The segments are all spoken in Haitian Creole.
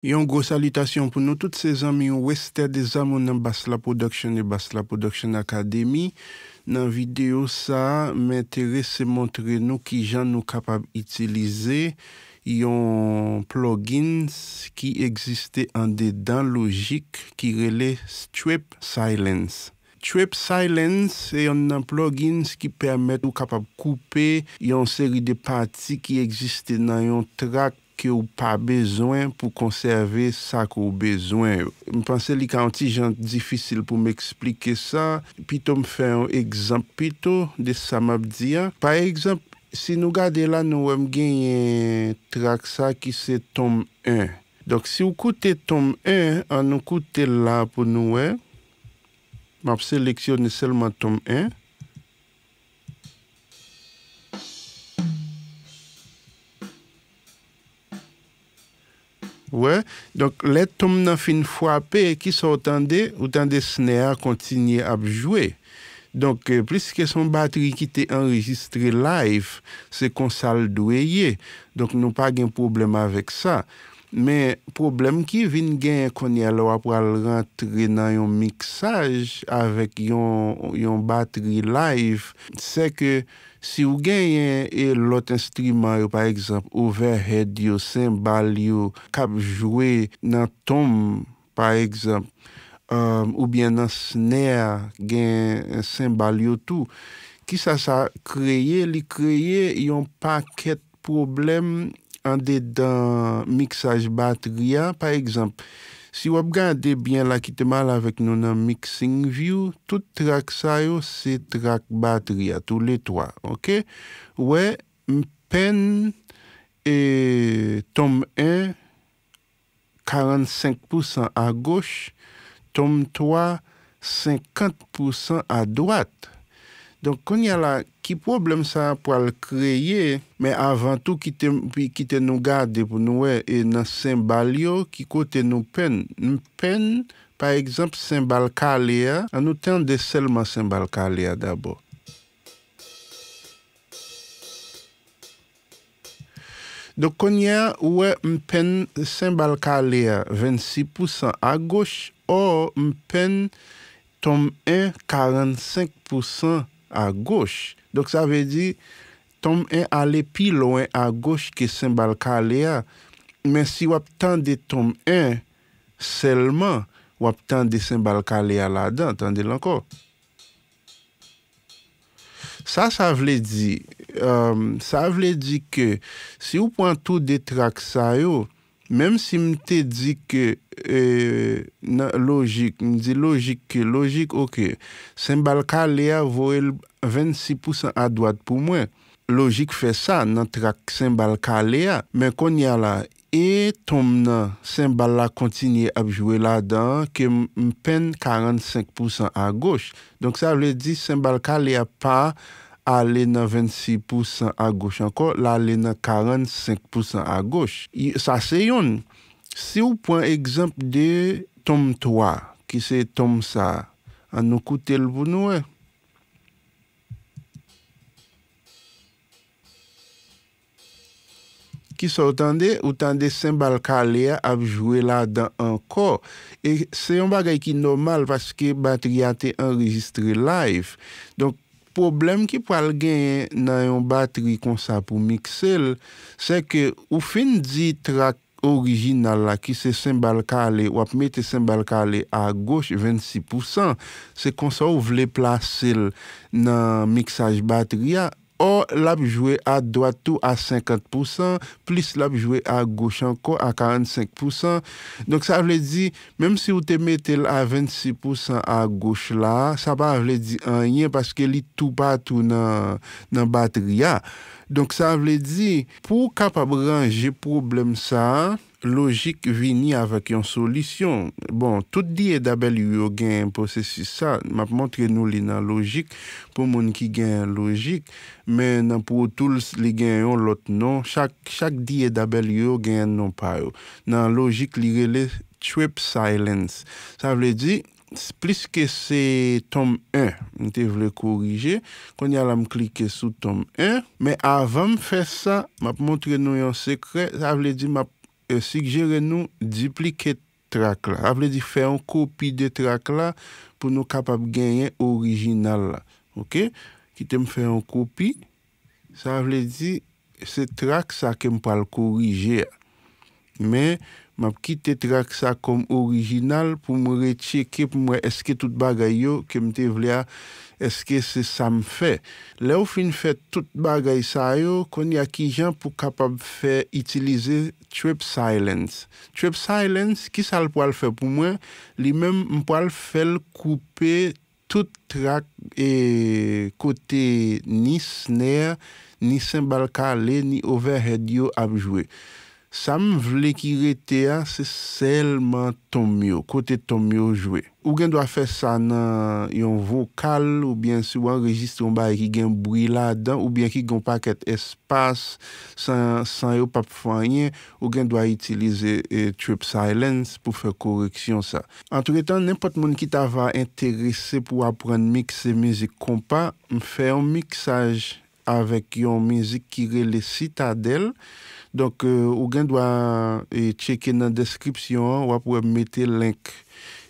Yon gros alitasyon pou nou, tout se zami ou wester de zami ou nan Basla Production e Basla Production Akademi. Nan video sa, men terese montre nou ki jan nou kapab itilize yon plugins ki egziste an de dan logik ki rele Strip Silence. Strip Silence e yon nan plugins ki permet nou kapab koupe yon seri de pati ki egziste nan yon track. ke ou pa bezwen pou konserve sa kou bezwen. Mpansè li ka an ti jan difisil pou m'eksplike sa, pi to m fè an ekzamp pito de sa m ap diyan. Par ekzamp, si nou gade la nou wèm genye trak sa ki se tom 1. Dok si ou koute tom 1, an nou koute la pou nou wè, map seleksyon ne selman tom 1, Ouè, donk let tom nan fin fwape, ki sa otan de, otan de sne a kontinye ap jwè. Donk, plis ke son bateri ki te enregistre live, se konsal dweye, donk nou pa gen problem avèk sa. Men, problem ki vin gen konye alò ap wale rentre nan yon miksaj avèk yon bateri live, se ke... Si ou gen yon e, lote instrymaryo, par ekzamp, overhead yo, sen bal yo, kap jwe nan tom, par ekzamp, um, ou bien nan snare gen sen e, bal yo tou, ki sa sa kreye, li kreye yon paket problem an de dan miksaj batria, par ekzamp, Si wap gande byen la ki te mal avèk nou nan mixing view, tout trak sa yo se trak bateri a tou letwa. Ouè, mpen e, tom 1, 45% a goch, tom 3, 50% a dwat. Don konya la, ki problem sa pou al kreye, me avan tou ki te nou gade pou nou e nan sen bal yo, ki kote nou pen. M pen, par eksemp, sen bal kalia, an nou ten de selman sen bal kalia dabo. Don konya, ou e m pen sen bal kalia, 26% a goch, ou m pen tom 1, 45%. a gouche. Dok sa ve di, tom en ale pi louen a gouche ki sembal ka le a, men si wap tan de tom en, selman, wap tan de sembal ka le a la dan, tan de lanko. Sa, sa vle di, sa vle di ke, si ou pwantou detrak sa yo, yo, Mem si m te di ke e, logik, m di logik ke logik, ok, Sembalka le a vore 26% a doat pou mwen. Logik fe sa nan trak Sembalka le a, men kon ya la, e tom nan Sembalka la kontinye apjwe la dan, ke m pen 45% a goch. Donk sa vle di Sembalka le a pa, alè nan 26% a goch anko, la alè nan 45% a goch. Sa se yon. Si ou pon ekzamp de tom 3 ki se tom sa an nou koute l pou nou e. Ki se ou tande, ou tande sembal kalea ap jwe la dan anko. E se yon bagay ki normal faske batryate enregistre live. Donk problem ki pou al genye nan yon batri konsa pou miksel se ke ou fin di trak orijinal la ki se sembal kale ou ap mete sembal kale a goche 26% se konsa ou vle plasel nan miksaj batriya Or, l ap jwe a doa tou a 50%, plis l ap jwe a goche anko a 45%. Donk sa vle di, menm si ou te mete l a 26% a goche la, sa pa vle di anyen paske li tou pa tou nan batrya. Donk sa vle di, pou ka pa branje problem sa... logik vini avak yon solisyon. Bon, tout di e dabel yon gen yon posesi sa, map montre nou li nan logik pou moun ki gen logik, men nan pou tout li gen yon lot non, chak di e dabel yon gen non pa yo. Nan logik li rele trip silence. Sa vle di, plis ke se tom 1, te vle korije, kon yal am klike sou tom 1, men avan m fè sa, map montre nou yon sekre, sa vle di map Euh, Sikjere nou diplike trak la. Avle di fey an kopi de trak la... pou nou kapab genyen orijinal la. Ok? Kitem fey an kopi... sa avle di... se trak sa kem pal korije. Men... M ap kite trak sa kom orijinal pou m recheke pou m wè eske tout bagay yo kem te vle a eske se sa m fè. Lè ou fin fè tout bagay sa yo kon y a ki jan pou kapab fè itilize Trap Silence. Trap Silence, ki sa l pou al fè pou m wè? Li mèm m pou al fè l koupe tout trak e, kote ni snare, ni sembal kale, ni overhead yo ap jwè. Sa m vle ki rete a, se selman ton myo, kote ton myo jwe. Ou gen do a fe sa nan yon vokal, ou bien sou an registron ba e ki gen brila dan, ou bien ki gen pa ket espas, san yo pap fanyen, ou gen do a itilize eh, Trip Silence pou fe koreksyon sa. An tou re tan, nempot moun ki ta va enterese pou apren mikse mizik kompa, m fe yon miksaj avek yon mizik ki rele Citadel, Donk euh, ou gen dwa e cheke nan deskripsyon, wap wap mette lenk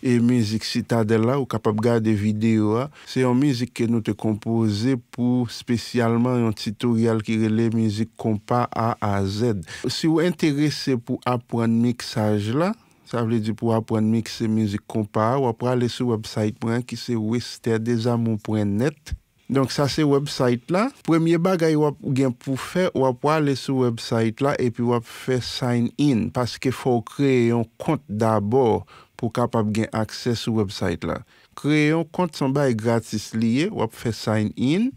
e mizik sitade la ou kapap gade videyo a. Se yon mizik ke nou te kompoze pou spesyalman yon titouryal ki rele mizik kompa A a Z. Si wè interese pou apwande miksaj la, sa vle di pou apwande miksaj mizik kompa A, wap wale sou website mwen ki se westerdezamoun.net. Donk sa se website la, premye bagay wap gen pou fe, wap wale sou website la e pi wap fe sign in. Paske fwo kreye yon kont dabor pou kapap gen akses sou website la. Kreye yon kont sanba e gratis liye, wap fe sign in.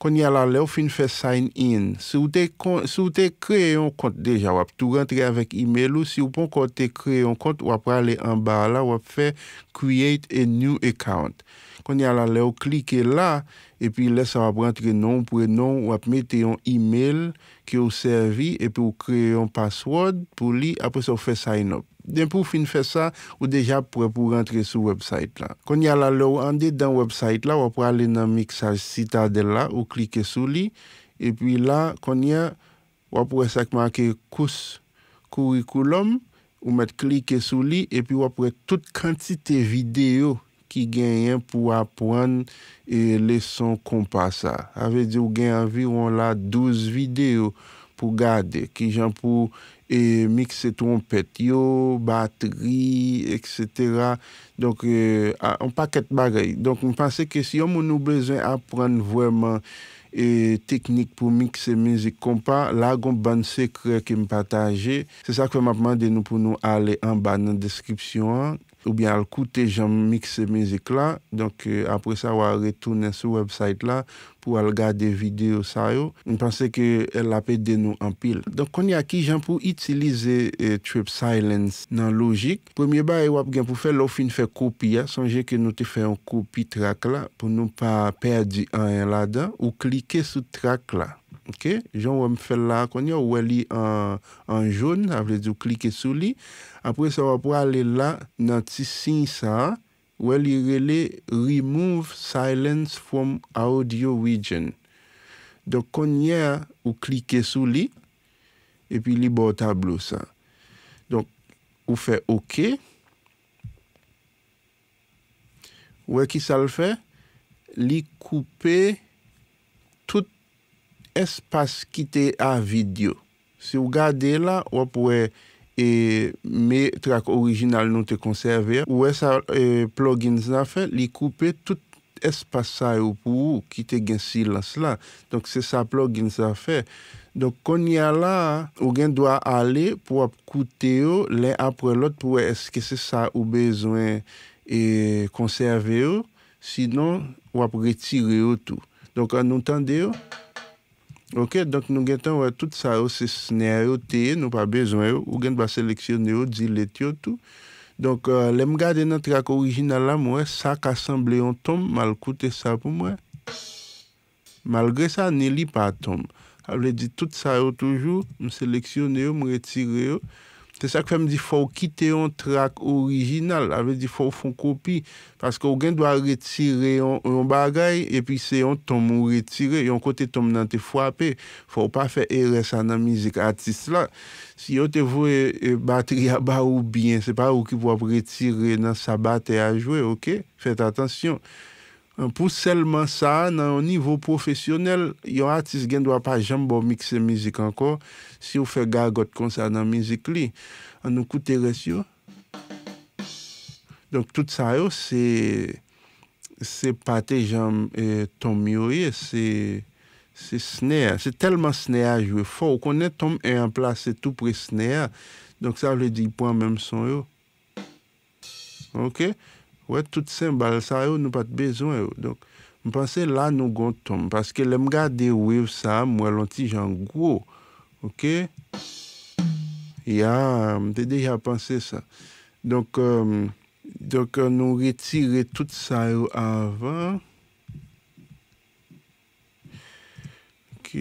kon yal alè ou fin fè sign in, sou te kre yon kont deja, wap tou rentre avèk e-mail ou si ou pon kon te kre yon kont, wap wale anba la, wap fè create a new account. Kon yal alè ou klike la, e pi lè sa wap rentre yon nom pou yon nom, wap mette yon e-mail ki ou servi, e pi ou kre yon password pou li, apè sa wap fè sign up. Den pou fin fè sa, ou deja pou rentre sou website la. Kon ya la lou ande dan website la, wap wale nan miksaj sita de la, ou klike sou li. E pi la, kon ya, wap wale sak make kous kurikulum, ou met klike sou li. E pi wap wale tout kantite video ki genyen pou wap wane leson kompa sa. A ve di ou genyen environ la 12 video. pou gade, ki jan pou e, mikse trompet, yo, bateri, etc. Donk, e, an paket bagay. Donk, mi pase ke si yon moun nou bezen apren vweman e, teknik pou mikse mizik kompa, la goun ban sekre ke mi pataje. Se sa kwen mapman de nou pou nou ale an ban nan deskripsyon an. Ou byan al koute janm mikse mezik la. Donk euh, apre sa wap retounen sou website la pou al gade videyo sa yo. Nou panse ke el apede nou anpil. Donk konye aki janm pou itilize euh, Trap Silence nan logik. Premier ba e wap gen pou fè lo fin fè kopi ya. Sonje ke nou te fè an kopi trak la pou nou pa perdi an en la dan. Ou klike sou trak la. Ok, joun wè m fè la konye ou wè li an joun apre di ou klike sou li. Apre sa wè pou alè la nan ti sin sa, wè li wè li remove silence from audio region. Dok konye ou klike sou li, epi li bo tablo sa. Dok ou fè ok. Ou wè ki sa l fè? Li koupe... espas ki te avid yo. Se ou gade la, wap we me trak orijinal nou te konserve yo. Ou e sa plug-in zafè, li koupe tout espas sa yo pou ou ki te gen silans la. Donk se sa plug-in zafè. Donk kon ya la, ou gen dwa ale pou wap koute yo len apre lot pou we eske se sa ou bezwen e, konserve yo. Sinon wap retire yo tou. Donk an noutande yo? Ok, donk nou gen tan wè, tout sa wè, oh, se sne a yo teye, nou pa bezon yo, oh. ou gen ba seleksyon yo, oh, di let yo tou. Donk, euh, lem gade nan trak orijinal la mwè, sa k'assemble yon tom, mal koute sa pou mwè. Malgre sa, ne li pa tom. A wè di, tout sa wè toujou, m seleksyon yo, m retire yo. Te sa ke fèm di fò ou kite yon trak orijinal, avè di fò ou fon kopi, paske ou gen dwa retire yon bagay, e pi se yon tom ou retire, yon kote tom nan te fwape, fò ou pa fè RS anan mizik atis la. Si yon te vwe euh, batria ba ou bien, se pa ou ki vwa retire nan sa batre a jwe, ok? Fète atensyon. Pou selman sa, nan yon nivou profesyonel, yon atis gen dwa pa jam bo mikse mizik anko, si ou fe gagot konsa nan mizik li, an nou koute resyo. Donk tout sa yo, se pate jam e, tom yoye, se snare. Se telman snare a jwe fwo, konen tom e yon plase tou pre snare, donk sa ou le di pon menm son yo. Ok? Wè, tout sen bal sa yo, nou pat bezon yo. Donk, mwen panse la nou gon tom. Paske lem gade wèv sa, mwen lonti jan gwo. Ok? Ya, mwen te deja panse sa. Donk, euh, donk euh, nou retire tout sa yo avan. Ok.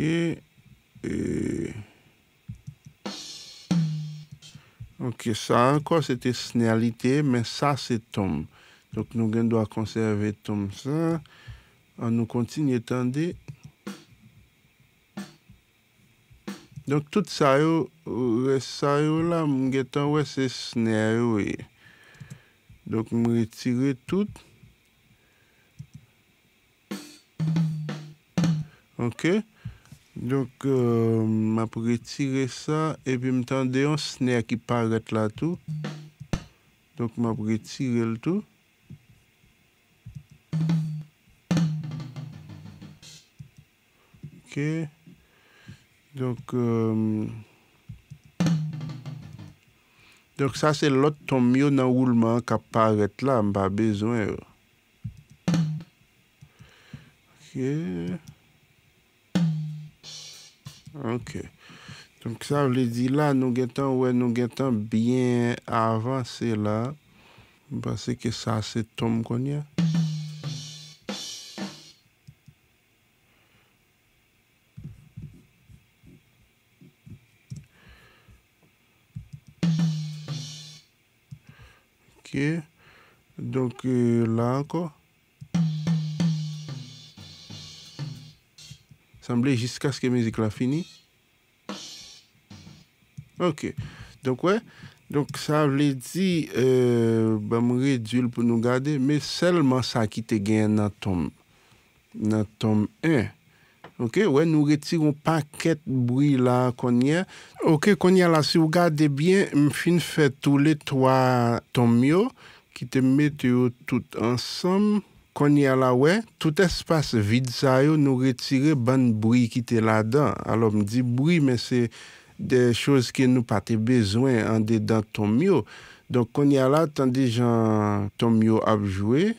Ok, sa ankon se te snelite, men sa se tom. Dok nou gen do a konserve tom sa. A nou kontinye tan de. Dok tout sa yo, res euh, sa yo la, mwen getan wè se sne yo we. Dok mwen retire tout. Ok. Dok mwen euh, ap retire sa, epi mwen tan de yon sne ki paret la tout. Dok mwen ap retire l tout. Ok Donk euh, Donk sa se lot tonm yo nan oulman Ka paret la mba bezwen Ok Ok Donk sa vle di la nou getan Nou getan byen avanse la Mba se ke sa se tonm konye Ok Donk euh, la anko Sanble jiska ske mezik la fini Ok Donk we Donk sa vle di Bamre djil euh, pou nou gade Me selman sa kite gen natom Natom en Ok, ouais, nous retirons paquet de bruit là qu'on y a. Ok, qu'on y a là, si vous regardez bien, fine fait tous les trois tomios qui te mettent tout ensemble. Qu'on y a là, ouais, tout espace vide ça yo, nous retirer bon bruit qui était là-dedans. Alors, me dit bruit, mais c'est des choses que nous pas besoin en dedans mieux Donc, qu'on y a là, tandis que tomio a jouer.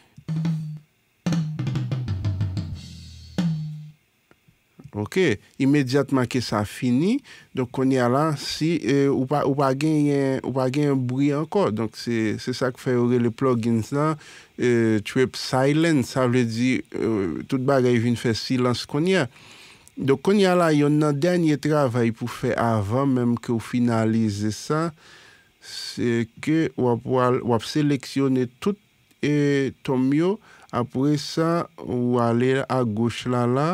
Ok, imediatman ke sa fini, donk konya la, si, e, ou pa gen yon, ou pa gen yon brie anko, donk se sa ke fè ou re le plug-in sa, e, trap silent, sa vle di e, tout bagay vin fè silans konya. Donk konya la, yon nan denye travay pou fè avan menm ke ou finalize sa, se ke ou ap wap seleksyonne tout tomyo, apre sa ou ale a goch la la,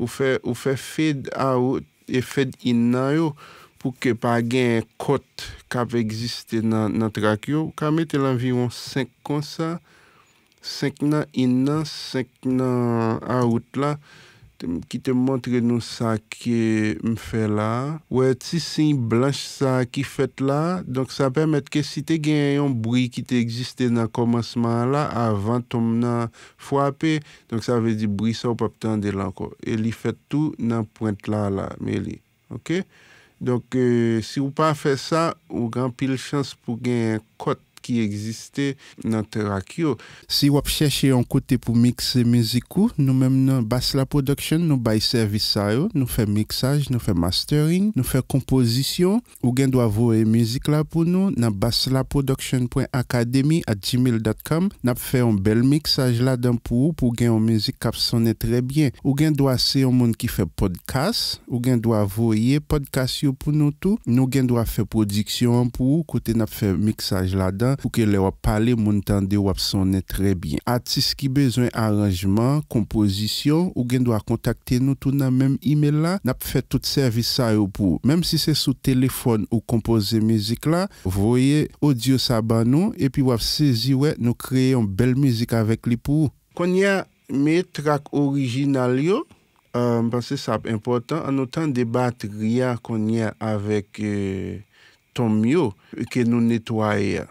Ou fe fed aout e fed inna yo pou ke pa gen kot ka ve egziste nan trak yo. Ou ka mette l anviron 5 konsa, 5 nan inna, 5 nan aout la. ki te montre nou sa ki m fè la, ou e ti si blanche sa ki fèt la, donk sa pèmèt ke si te gen yon brie ki te egziste nan komansman la, avan tom nan fwapè, donk sa vè di brie sa ou pa ptande la anko, e li fèt tou nan pointe la la, me li, ok? Donk euh, si ou pa fè sa, ou gran pil chans pou gen kot, qui existait dans Terrakio. Si vous cherchez un côté pour mixer musique, nous-mêmes dans Basla Production, nous bail service ça, nous fait mixage, nous fait mastering, nous fait composition. Ou bien doit vouer musique là pour nous dans gmail.com. Nous fait un bel mixage là pour vous, pour gagner une musique qui sonne très bien. Ou bien doit c'est un monde qui fait podcast, ou bien doit vouer podcast pour nous tout. Nous bien doit faire production pour vous, côté nous fait mixage là Ou ke le wap pale moun tan de wap sonen tre bien Atis ki bezwen aranjman, kompozisyon Ou gen do a kontakte nou tou nan menm email la Nap fe tout servisa yo pou Mem si se sou telefon ou kompoze mizik la Voye, odio sa ban nou E pi wap sezi wè nou kreye yon bel mizik avek li pou Konye me trak orijinal yo euh, Mpense sa ap important An nou tan debat ria konye avek euh, Tonmyo ke nou netwaye ya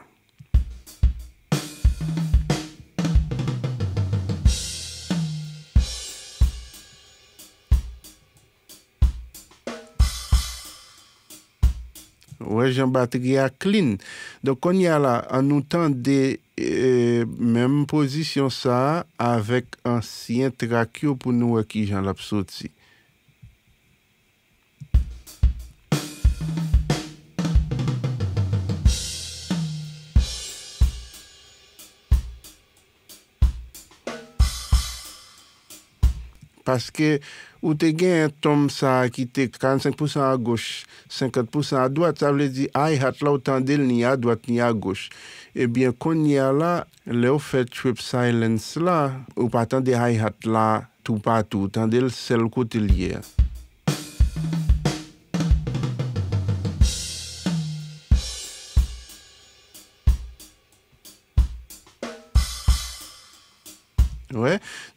Ou e jan bateri a klin. Dok kon ya la, an nou tan de euh, menm posisyon sa avek ansyen trakyo pou nou e ki jan lap sot si. Paske Ou te gen tom sa ki te 45% a goush, 50% a dwat, sa vle di ay hat la ou tan del ni eh a dwat ni a goush. Ebyen konye la, le ou fet trip silence la, ou pa tan de ay hat la tou pa tou, tan del sel koutil ye.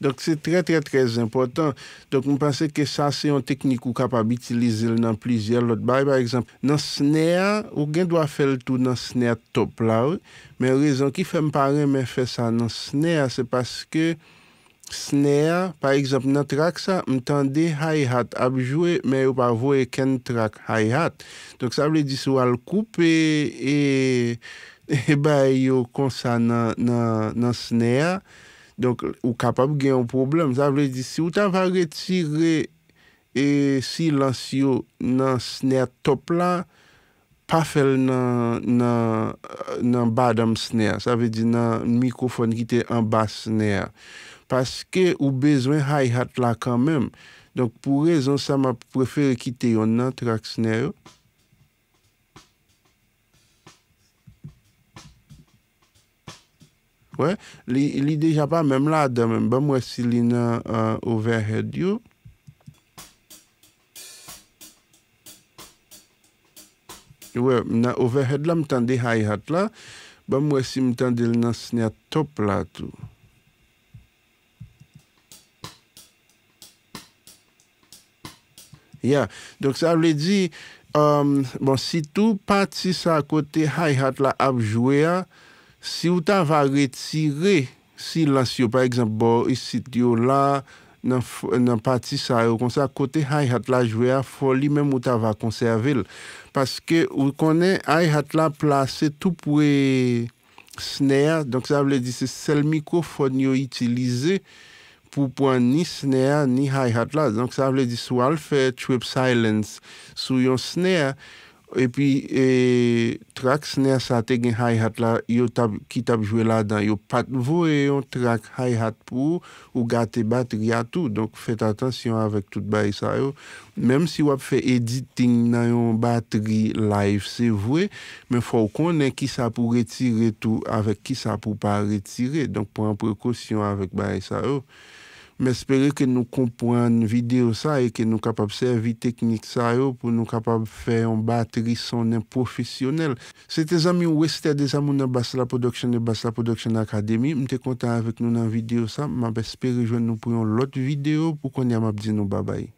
Donk se tre, tre, tre impotant. Donk mwen panse ke sa se yon teknik ou kapab itilize l nan plizye l lot. Bay, bay eksemp, nan snea, ou gen doa fel tou nan snea top la ou. Men rezon ki fe mpare men fe sa nan snea, se paske snea, bay eksemp, nan trak sa, mtande hay hat abjwe, men ou pa vwe ken trak hay hat. Donk sa vle di sou al koupe e bay yo konsa nan snea, Donk ou kapab gen yon problem, sa vle di si ou ta va retire e silansyo nan snare top la, pa fel nan badam snare, sa vle di nan mikofon ki te an bas snare. Paske ou bezwen hi-hat la kanmem, donk pou rezon sa ma prefere ki te yon nan trak snare yo. Ouè, li deja pa mèm la da mèm, ba mwè si li nan uh, overhead yo. Ouè, nan overhead la mtande hi-hat la, ba mwè si mtande li nan snyat top la tou. Ya, dok sa wè di, um, bon, si tou pati sa kote hi-hat la ap jwè ya, Si ou ta va retire, si lan syo, par ekzamp, bo, e sit yo la nan pati sa, ou kon sa kote hay hat la jwe a foli, menm ou ta va konserve l. Paske ou konen hay hat la plase tou pou e snea, donk sa vle di se selmiko fon yo itilize pou pou an ni snea ni hay hat la. Donk sa vle di sou al fe chweb silence sou yon snea, E pi e, trak sne sa te gen hi-hat la, ki tab jwe la dan, yo pat vwe yon trak hi-hat pou ou gate bateri atou. Donk fet atensyon avèk tout bayi sa yo. Mem si wap fe editing nan yon bateri live se vwe, men fwa ou konen ki sa pou retire tout avèk ki sa pou pa retire. Donk pren prekosyon avèk bayi sa yo. Mè espere ke nou kompwen videyo sa e ke nou kapab servi teknik sa yo pou nou kapab fè yon batri sonen profesyonel. Se te zami ou es te adesamou nan Basla Production e Basla Production Academy, mè te kontan avèk nou nan videyo sa. Mè espere jwen nou pouyon lot videyo pou kon yon yam ap di nou babay.